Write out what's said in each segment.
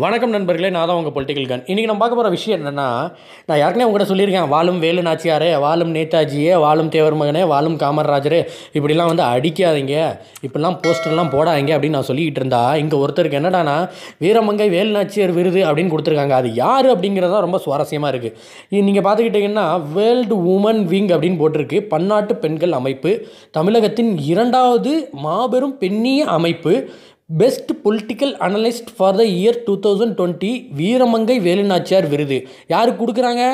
வணக்கம் நண்பர்களே நான் தான் உங்கள் பொலிட்டிக்கல் கன் இன்றைக்கி நம்ம பார்க்க போகிற விஷயம் என்னென்னா நான் யாருக்குனே உங்கள்கிட்ட சொல்லியிருக்கேன் வாழும் வேலு நாச்சியாரே வாழும் நேதாஜியே வாழும் தேவர் மகனே வாழும் காமராஜரே இப்படிலாம் வந்து அடிக்காதீங்க இப்படிலாம் போஸ்டர்லாம் போடாதீங்க அப்படின்னு நான் சொல்லிக்கிட்டு இருந்தா இங்கே ஒருத்தருக்கு என்னடானா வீரமங்கை வேலு நாச்சியார் விருது அப்படின்னு கொடுத்துருக்காங்க அது யார் அப்படிங்கிறதா ரொம்ப சுவாரஸ்யமாக இருக்குது நீங்கள் பார்த்துக்கிட்டிங்கன்னா வேர்ல்டு உமன் விங் அப்படின்னு போட்டிருக்கு பன்னாட்டு பெண்கள் அமைப்பு தமிழகத்தின் இரண்டாவது மாபெரும் பெண்ணிய அமைப்பு best political analyst for the year two thousand twenty வீரமங்கை வேலுநாச்சியார் விருது யார் கொடுக்குறாங்க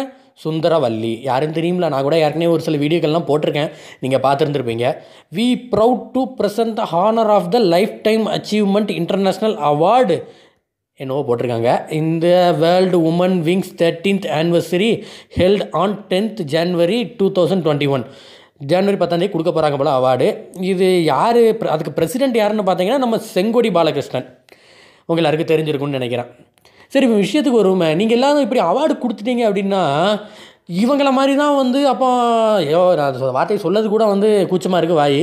சுந்தரவல்லி யாருன்னு தெரியுமில நான் கூட ஏற்கனவே ஒரு சில வீடியோக்கள்லாம் போட்டிருக்கேன் நீங்கள் பார்த்துருந்துருப்பீங்க we proud to present the honour of the life time achievement international award என்னவோ போட்டிருக்காங்க இந்த world woman wings thirteenth anniversary held on tenth January two thousand twenty one ஜனவரி பத்தாந்தேதி கொடுக்க போகிறாங்க போல் அவார்டு இது யார் அதுக்கு பிரசிடெண்ட் யாருன்னு பார்த்தீங்கன்னா நம்ம செங்கோடி பாலகிருஷ்ணன் உங்கள் எல்லாருக்கும் தெரிஞ்சிருக்கும்னு நினைக்கிறேன் சரி விஷயத்துக்கு வருவோமே நீங்கள் எல்லாரும் இப்படி அவார்டு கொடுத்துட்டீங்க அப்படின்னா இவங்களை மாதிரி தான் வந்து அப்போ ஐயோ நான் வார்த்தையை சொல்லது கூட வந்து கூச்சமாக இருக்குது வாய்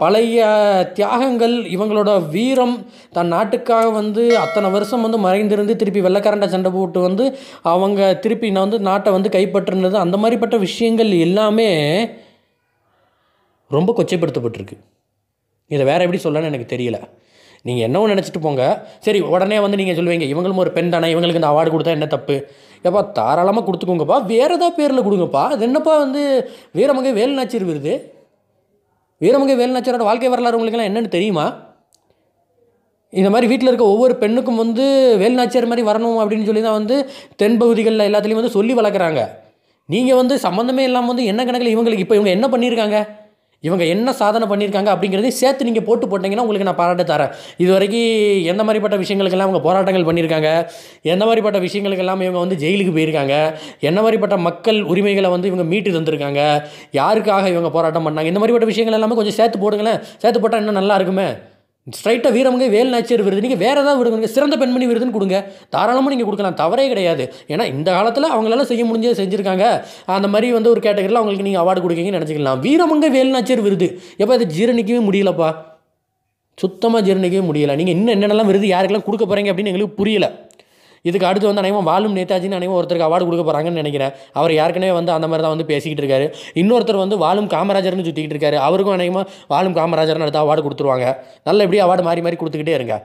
பழைய தியாகங்கள் இவங்களோட வீரம் தன் நாட்டுக்காக வந்து அத்தனை வருஷம் வந்து மறைந்திருந்து திருப்பி வெள்ளக்காரண்ட சண்டை போட்டு வந்து அவங்க திருப்பி நான் வந்து நாட்டை வந்து கைப்பற்றுனது அந்த மாதிரிப்பட்ட விஷயங்கள் எல்லாமே ரொம்ப கொச்சைப்படுத்தப்பட்டிருக்கு இதை வேறு எப்படி சொல்லணும்னு எனக்கு தெரியலை நீங்கள் என்னவும் நினச்சிட்டு போங்க சரி உடனே வந்து நீங்கள் சொல்லுவீங்க இவங்களும் ஒரு பெண் தானே இவங்களுக்கு இந்த அவார்டு கொடுத்தா என்ன தப்பு ஏப்பா தாராளமாக கொடுத்துக்கோங்கப்பா வேறு ஏதாவது பேரில் கொடுங்கப்பா அது என்னப்பா வந்து வீரமங்கை வேலுநாச்சியர் விருது வீரமங்கை வேலுநாச்சியரோட வாழ்க்கை வரலாறு உங்களுக்குலாம் என்னென்னு தெரியுமா இந்த மாதிரி வீட்டில் இருக்க ஒவ்வொரு பெண்ணுக்கும் வந்து வேலுநாச்சியார் மாதிரி வரணும் அப்படின்னு சொல்லி தான் வந்து தென் பகுதிகளில் எல்லாத்துலேயும் வந்து சொல்லி வளர்க்குறாங்க நீங்கள் வந்து சம்மந்தமே இல்லாமல் வந்து என்ன கணக்கில் இவங்களுக்கு இப்போ இவங்க என்ன பண்ணியிருக்காங்க இவங்க என்ன சாதனை பண்ணியிருக்காங்க அப்படிங்கிறதையும் சேர்த்து நீங்கள் போட்டு போட்டிங்கன்னா உங்களுக்கு நான் பாராட்டு தரேன் இது வரைக்கும் எந்த மாதிரிப்பட்ட விஷயங்களுக்கெல்லாம் அவங்க போராட்டங்கள் பண்ணியிருக்காங்க என்ன மாதிரிப்பட்ட விஷயங்களுக்கெல்லாம் இவங்க வந்து ஜெயிலுக்கு போயிருக்காங்க என்ன மாதிரிப்பட்ட மக்கள் உரிமைகளை வந்து இவங்க மீட்டு தந்திருக்காங்க யாருக்காக இவங்க போராட்டம் பண்ணாங்க இந்த மாதிரிப்பட்ட விஷயங்கள் எல்லாமே கொஞ்சம் சேர்த்து போடுங்களேன் சேர்த்து போட்டால் இன்னும் நல்லா இருக்குமே ஸ்ட்ரைட்டாக வீரமங்க வேல் நாச்சியர் விருது நீங்கள் வேறு ஏதாவது விடுங்க சிறந்த பெண்மணி விருதுன்னு கொடுங்க தாராளமாக நீங்கள் கொடுக்கலாம் தவறே கிடையாது ஏன்னா இந்த காலத்தில் அவங்களால செய்ய முடிஞ்சது செஞ்சுருக்காங்க அந்த மாதிரி வந்து ஒரு கேட்டகரியில் அவங்களுக்கு நீங்கள் அவார்டு கொடுக்கீங்கன்னு நினச்சிக்கலாம் வீரமங்க வேல் நாச்சியர் விருது எப்போ அதை ஜீரணிக்கவே முடியலப்பா சுத்தமாக ஜீரணிக்கவே முடியலை நீங்கள் இன்னும் என்னென்னலாம் விருது யாருக்கெல்லாம் கொடுக்க போகிறீங்க அப்படின்னு எங்களுக்கு புரியலை இதுக்கு அடுத்து வந்து அனைவரும் வாழும் நேதாஜின்னு அனைவரும் ஒருத்தருக்கு அவார்டு கொடுக்க போகிறாங்கன்னு நினைக்கிறேன் அவர் ஏற்கனவே வந்து அந்த மாதிரி தான் வந்து பேசிக்கிட்டு இருக்காரு இன்னொருத்தர் வந்து வாழும் காமராஜர்னு சுற்றிக்கிட்டு இருக்காரு அவருக்கும் அனைவரும் வாழும் காமராஜர்னு அடுத்து அவார்டு கொடுத்துருவாங்க நல்ல எப்படி அவார்டு மாறி மாறி கொடுத்துக்கிட்டே இருங்க